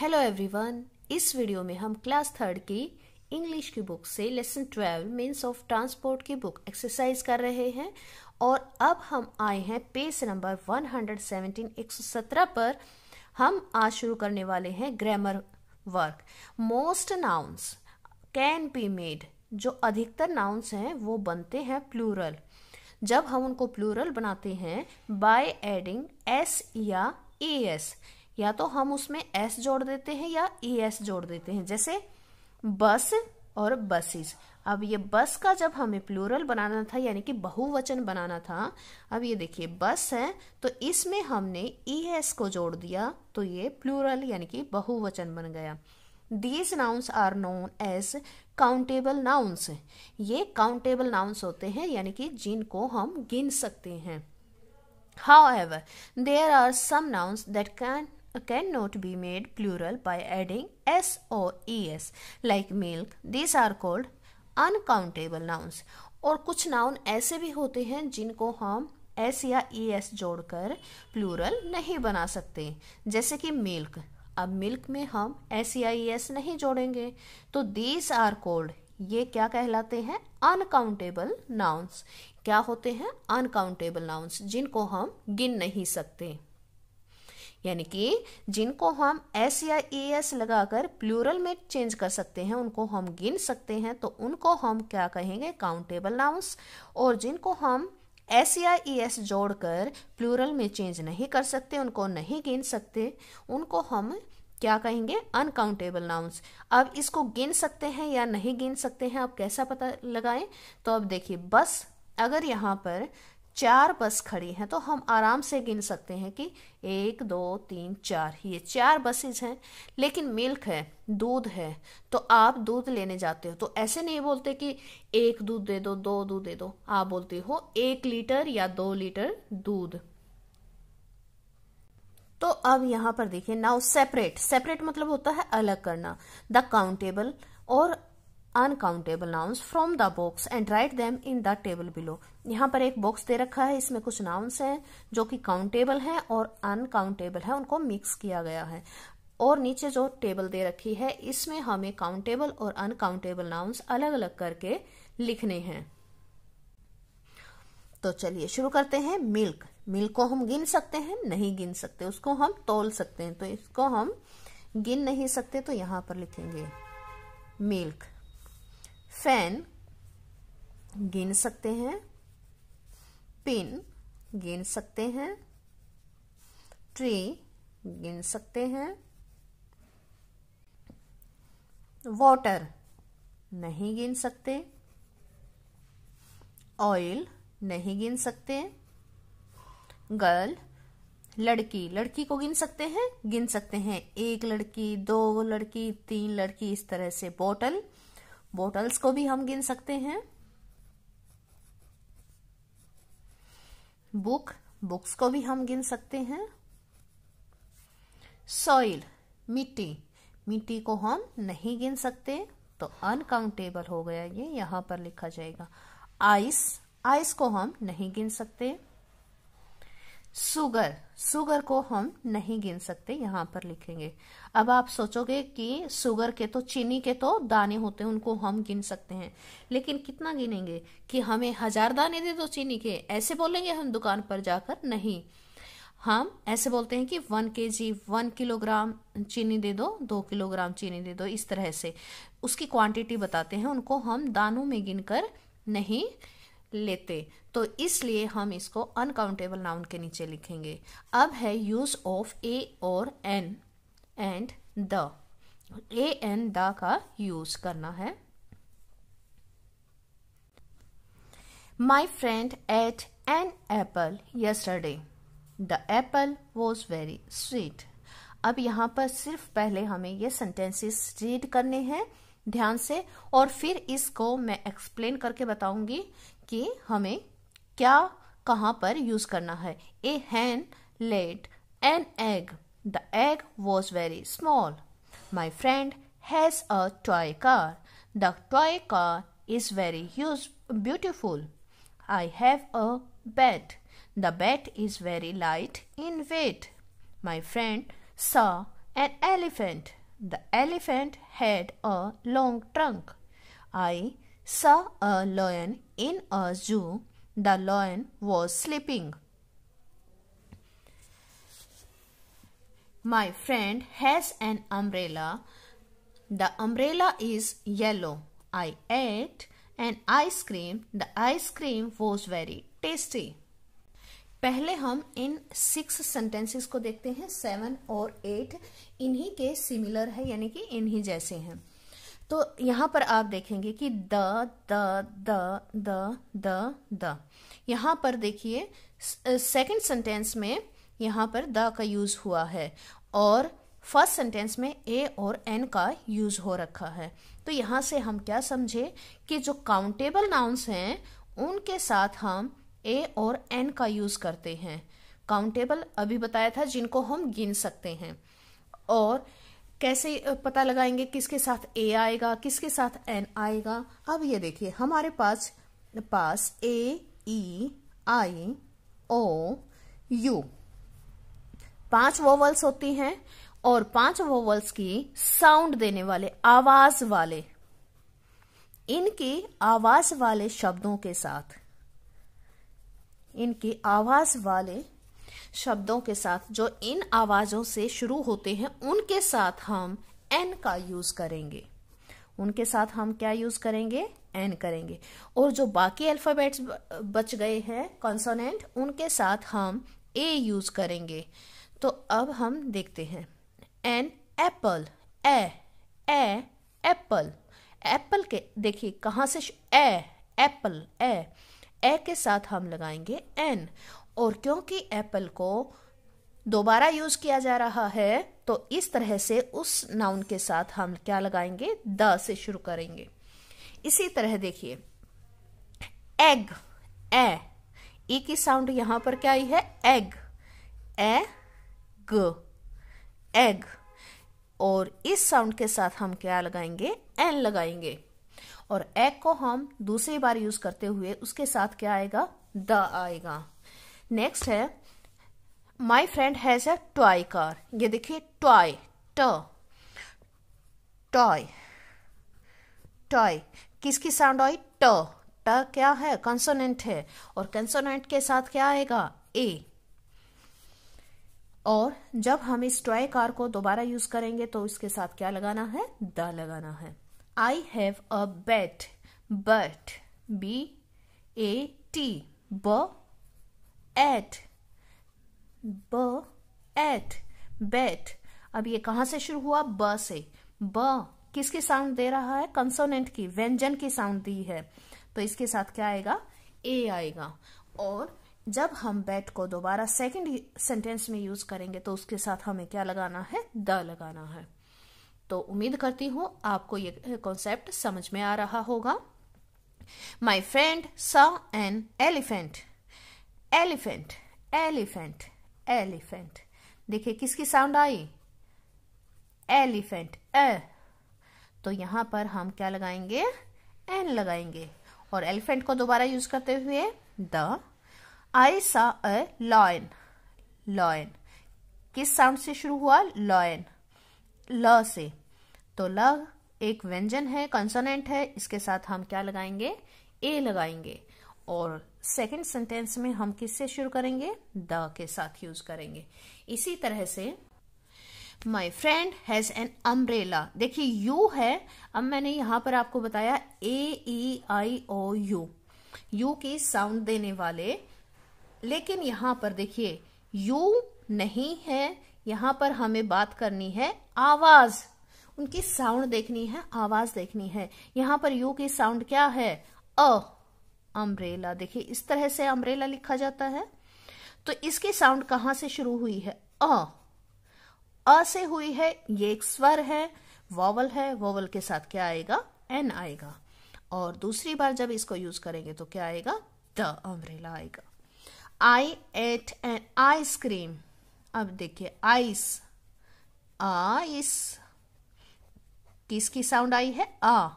Hello everyone इस video में हम क्लास थर्ड की इंग्लिश की बुक से lesson twelve means of transport की बुक एक्सरसाइज कर रहे हैं और अब हम आए हैं पेज नंबर 117 117 पर हम आज शुरू करने वाले हैं grammar work most nouns can be made जो अधिकतर नाउन्स हैं वो बनते हैं प्लूरल जब हम उनको प्लूरल बनाते हैं बाय एडिंग एस या ए एस या तो हम उसमें एस जोड़ देते हैं या ए e एस जोड़ देते हैं जैसे बस और बसेस अब ये बस का जब हमें प्लूरल बनाना था यानी कि बहुवचन बनाना था अब ये देखिए बस है तो इसमें हमने ई e एस को जोड़ दिया तो ये प्लूरल यानी कि बहुवचन बन गया these nouns are known as countable nouns ये काउंटेबल नाउन्स होते हैं यानी कि जिनको हम गिन सकते हैं however there are some nouns that can cannot be made plural by adding s or es like milk these are called uncountable nouns और कुछ नाउन ऐसे भी होते हैं जिनको हम एस या ई e एस जोड़कर प्लूरल नहीं बना सकते जैसे कि मिल्क अब मिल्क में हम एस या ई e एस नहीं जोड़ेंगे तो दीज आर कोल्ड ये क्या कहलाते हैं अनकाउंटेबल नाउन्स क्या होते हैं अनकाउंटेबल नाउन्स जिनको हम गिन नहीं सकते यानी कि जिनको हम एस या ई एस लगाकर प्लूरल में चेंज कर सकते हैं उनको हम गिन सकते हैं तो उनको हम क्या कहेंगे काउंटेबल नाउंस और जिनको हम एस या ई एस जोड़कर प्लूरल में चेंज नहीं कर सकते उनको नहीं गिन सकते उनको हम क्या कहेंगे अनकाउंटेबल नाउंस अब इसको गिन सकते हैं या नहीं गिन सकते हैं आप कैसा पता लगाएं तो अब देखिए बस अगर यहाँ पर चार बस खड़ी हैं तो हम आराम से गिन सकते हैं कि एक दो तीन चार ये चार बसेज हैं लेकिन मिल्क है दूध है तो आप दूध लेने जाते हो तो ऐसे नहीं बोलते कि एक दूध दे दो दो दूध दे दो आप बोलते हो एक लीटर या दो लीटर दूध तो अब यहां पर देखिए नाउ सेपरेट सेपरेट मतलब होता है अलग करना द काउंटेबल और uncountable nouns from the box and write them in the table below यहाँ पर एक बॉक्स दे रखा है इसमें कुछ नाउन्स हैं जो कि काउंटेबल हैं और अनकाउंटेबल है उनको मिक्स किया गया है और नीचे जो टेबल दे रखी है इसमें हमें काउंटेबल और अनकाउंटेबल नाउन्स अलग अलग करके लिखने हैं तो चलिए शुरू करते हैं मिल्क मिल्क को हम गिन सकते हैं नहीं गिन सकते उसको हम तोल सकते हैं तो इसको हम गिन नहीं सकते तो यहाँ पर लिखेंगे मिल्क फैन गिन सकते हैं पिन गिन सकते हैं ट्री गिन सकते हैं वाटर नहीं गिन सकते ऑयल नहीं गिन सकते गर्ल लड़की लड़की को गिन सकते हैं गिन सकते हैं एक लड़की दो लड़की तीन लड़की इस तरह से बोतल बोटल्स को भी हम गिन सकते हैं बुक बुक्स को भी हम गिन सकते हैं सॉइल मिट्टी मिट्टी को हम नहीं गिन सकते तो अनकाउंटेबल हो गया ये यहां पर लिखा जाएगा आइस आइस को हम नहीं गिन सकते सुगर सुगर को हम नहीं गिन सकते यहां पर लिखेंगे अब आप सोचोगे कि सुगर के तो चीनी के तो दाने होते हैं उनको हम गिन सकते हैं लेकिन कितना गिनेंगे कि हमें हजार दाने दे दो चीनी के ऐसे बोलेंगे हम दुकान पर जाकर नहीं हम ऐसे बोलते हैं कि वन के जी वन किलोग्राम चीनी दे दो दो किलोग्राम चीनी दे दो इस तरह से उसकी क्वांटिटी बताते हैं उनको हम दानों में गिनकर नहीं लेते तो इसलिए हम इसको अनकाउंटेबल नाउन के नीचे लिखेंगे अब है यूज ऑफ ए और an and the a an the का यूज करना है my friend ate an apple yesterday the apple was very sweet अब यहां पर सिर्फ पहले हमें ये सेंटेंसेस रीड करने हैं ध्यान से और फिर इसको मैं एक्सप्लेन करके बताऊंगी कि हमें क्या कहाँ पर यूज करना है a hen laid an egg the egg was very small my friend has a toy car the toy car is very use beautiful I have a bat the bat is very light in weight my friend saw an elephant the elephant had a long trunk I saw a lion In a zoo, the lion was sleeping. My friend has an umbrella. The umbrella is yellow. I ate an ice cream. The ice cream was very tasty. पहले हम in six sentences को देखते हैं seven और eight इन्हीं के similar है यानी कि इन्हीं जैसे हैं तो यहाँ पर आप देखेंगे कि the the the the the the यहाँ पर देखिए सेकंड सेंटेंस में यहाँ पर द का यूज़ हुआ है और फर्स्ट सेंटेंस में ए और एन का यूज़ हो रखा है तो यहाँ से हम क्या समझे कि जो काउंटेबल नाउंस हैं उनके साथ हम ए और एन का यूज़ करते हैं काउंटेबल अभी बताया था जिनको हम गिन सकते हैं और कैसे पता लगाएंगे किसके साथ ए आएगा किसके साथ एन आएगा अब ये देखिए हमारे पास पास ए ई आई ओ यू पांच वोवल्स होती हैं और पांच वोवल्स की साउंड देने वाले आवाज वाले इनकी आवाज वाले शब्दों के साथ इनकी आवाज वाले शब्दों के साथ जो इन आवाजों से शुरू होते हैं उनके साथ हम एन का यूज करेंगे उनके साथ हम क्या यूज करेंगे एन करेंगे और जो बाकी अल्फाबेट्स बच गए हैं कॉन्सोनेंट उनके साथ हम ए यूज करेंगे तो अब हम देखते हैं an apple a a apple apple के देखिए कहाँ से ए एप्पल ए ए के साथ हम लगाएंगे एन और क्योंकि एप्पल को दोबारा यूज किया जा रहा है तो इस तरह से उस नाउन के साथ हम क्या लगाएंगे द से शुरू करेंगे इसी तरह देखिए एग ए ए e की साउंड यहां पर क्या आई है एग ए ग एग और इस साउंड के साथ हम क्या लगाएंगे एन लगाएंगे और एग को हम दूसरी बार यूज करते हुए उसके साथ क्या आएगा द आएगा नेक्स्ट है my friend has a toy car ये देखिए टॉय टॉय टॉय किसकी साउंड आई ट ट क्या है कंसोनेंट है और कंसोनेंट के साथ क्या आएगा ए और जब हम इस टॉय कार को दोबारा यूज करेंगे तो इसके साथ क्या लगाना है द लगाना है I have a bat but B A T ब एट ब एट बेट अब ये कहां से शुरू हुआ ब से ब किसकी साउंड दे रहा है कंसोनेंट की व्यंजन की साउंड दी है तो इसके साथ क्या आएगा ए आएगा और जब हम बैट को दोबारा सेकंड सेंटेंस में यूज करेंगे तो उसके साथ हमें क्या लगाना है द लगाना है तो उम्मीद करती हूं आपको ये कॉन्सेप्ट समझ में आ रहा होगा my friend saw an elephant elephant elephant elephant देखिए किसकी साउंड आई एलिफेंट ए तो यहां पर हम क्या लगाएंगे एन लगाएंगे और एलिफेंट को दोबारा यूज करते हुए the I saw a lion lion किस साउंड से शुरू हुआ लॉयन ल से तो ल एक व्यंजन है कंसोनेंट है इसके साथ हम क्या लगाएंगे ए लगाएंगे और सेकेंड सेंटेंस में हम किससे शुरू करेंगे द के साथ यूज करेंगे इसी तरह से my friend has an umbrella. देखिए यू है अब मैंने यहां पर आपको बताया A E I O U U की साउंड देने वाले लेकिन यहां पर देखिए यू नहीं है यहां पर हमें बात करनी है आवाज उनकी साउंड देखनी है आवाज देखनी है यहां पर यू की साउंड क्या है अ अम्ब्रेला देखिए इस तरह से अम्ब्रेला लिखा जाता है तो इसकी साउंड कहां से शुरू हुई है अ अ से हुई है ये एक स्वर है वॉवल है वॉवल के साथ क्या आएगा एन आएगा और दूसरी बार जब इसको यूज करेंगे तो क्या आएगा द अम्ब्रेला आएगा आई एट एन आइसक्रीम अब देखिए आइस आइस किसकी साउंड आई है आ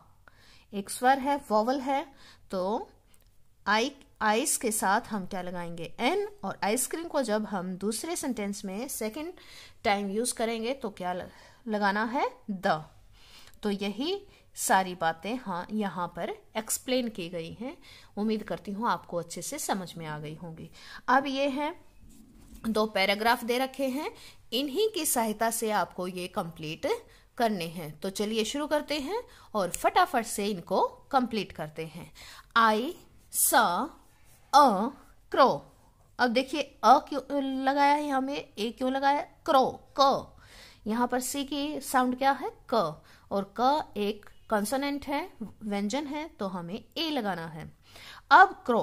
एक स्वर है वॉवल है तो आई आइस के साथ हम क्या लगाएंगे एन और आइसक्रीम को जब हम दूसरे सेंटेंस में सेकेंड टाइम यूज़ करेंगे तो क्या लगाना है द तो यही सारी बातें हाँ यहाँ पर एक्सप्लेन की गई हैं उम्मीद करती हूँ आपको अच्छे से समझ में आ गई होंगी अब ये हैं दो पैराग्राफ दे रखे हैं इन्हीं की सहायता से आपको ये कंप्लीट करने हैं तो चलिए शुरू करते हैं और फटाफट से इनको कंप्लीट करते हैं आई स अ क्रो अब देखिए अ क्यों लगाया है हमें ए क्यों लगाया क्रो क यहाँ पर सी की साउंड क्या है क और क एक कंसोनेंट है व्यंजन है तो हमें ए लगाना है अब क्रो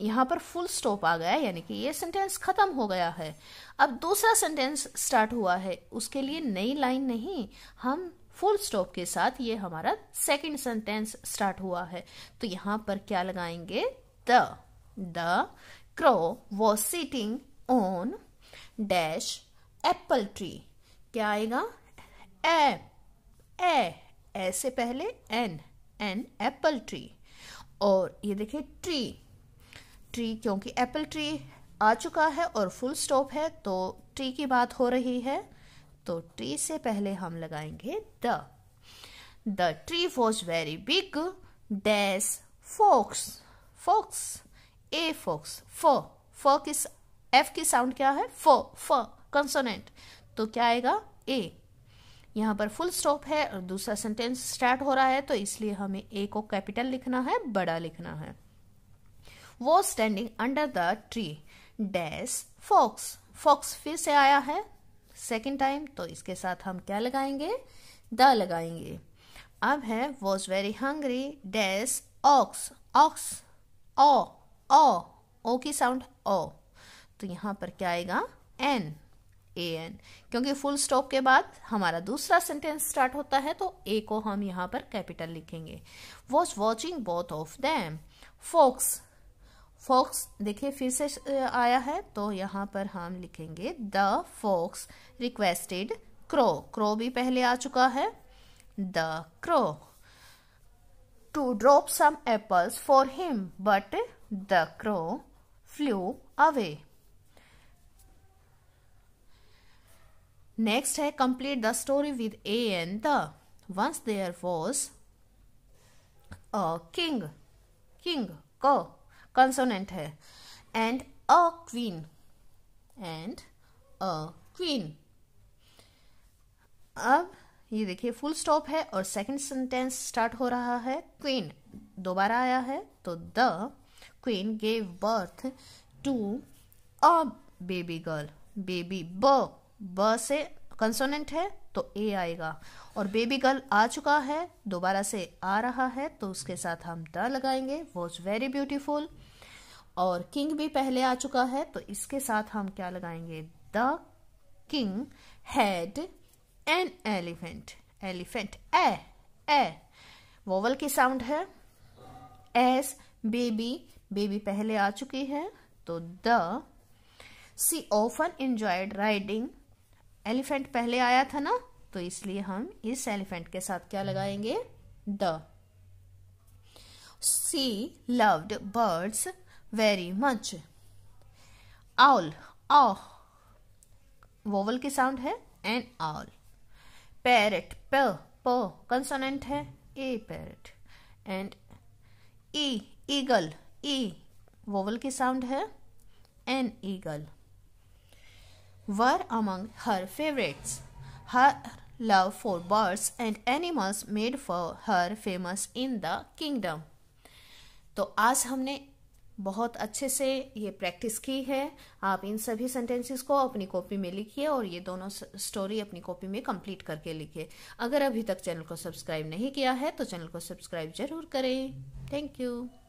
यहाँ पर फुल स्टॉप आ गया यानी कि ये सेंटेंस खत्म हो गया है अब दूसरा सेंटेंस स्टार्ट हुआ है उसके लिए नई लाइन नहीं हम फुल स्टॉप के साथ ये हमारा सेकंड सेंटेंस स्टार्ट हुआ है तो यहां पर क्या लगाएंगे the the crow was sitting on dash apple tree क्या आएगा ए ए ए से पहले एन एन एप्पल ट्री और ये देखिए ट्री ट्री क्योंकि एप्पल ट्री आ चुका है और फुल स्टॉप है तो ट्री की बात हो रही है तो ट्री से पहले हम लगाएंगे the the tree was very big dash fox fox a fox फ फ किस एफ की साउंड क्या है फ फ कंसोनेंट तो क्या आएगा ए यहाँ पर फुल स्टॉप है और दूसरा सेंटेंस स्टार्ट हो रहा है तो इसलिए हमें ए को कैपिटल लिखना है बड़ा लिखना है वो standing under the tree dash fox fox फिर से आया है सेकेंड टाइम तो इसके साथ हम क्या लगाएंगे द लगाएंगे अब है was very hungry dash ox ox O O O की साउंड ओ तो यहाँ पर क्या आएगा एन ए एन क्योंकि फुल स्टॉप के बाद हमारा दूसरा सेंटेंस स्टार्ट होता है तो ए को हम यहाँ पर कैपिटल लिखेंगे was watching both of them fox fox देखिए फिर से आया है तो यहाँ पर हम लिखेंगे the fox requested crow crow भी पहले आ चुका है the crow to drop some apples for him but the crow flew away next है complete the story with a and the once there was a king king क consonant है and a queen and a queen अब ये देखिए full stop है और second sentence start हो रहा है क्वीन दोबारा आया है तो the queen gave birth to a baby girl baby ब ब से कंसोनेंट है तो ए आएगा और बेबी गर्ल आ चुका है दोबारा से आ रहा है तो उसके साथ हम द लगाएंगे वॉज वेरी ब्यूटीफुल और किंग भी पहले आ चुका है तो इसके साथ हम क्या लगाएंगे the king had an elephant elephant A A vowel की साउंड है एस बेबी बेबी पहले आ चुकी है तो the she often enjoyed riding elephant पहले आया था ना तो इसलिए हम इस एलिफेंट के साथ क्या लगाएंगे the she loved birds very much owl ah vowel की साउंड है एंड आउल पैरट प प कंसोनेंट है a parrot and E eagle E vowel की साउंड है an eagle were among her favorites. Her love for birds and animals made for her famous in the kingdom. तो आज हमने बहुत अच्छे से ये प्रैक्टिस की है आप इन सभी सेंटेंसेस को अपनी कॉपी में लिखिए और ये दोनों स्टोरी अपनी कॉपी में कंप्लीट करके लिखिए अगर अभी तक चैनल को सब्सक्राइब नहीं किया है तो चैनल को सब्सक्राइब जरूर करें थैंक यू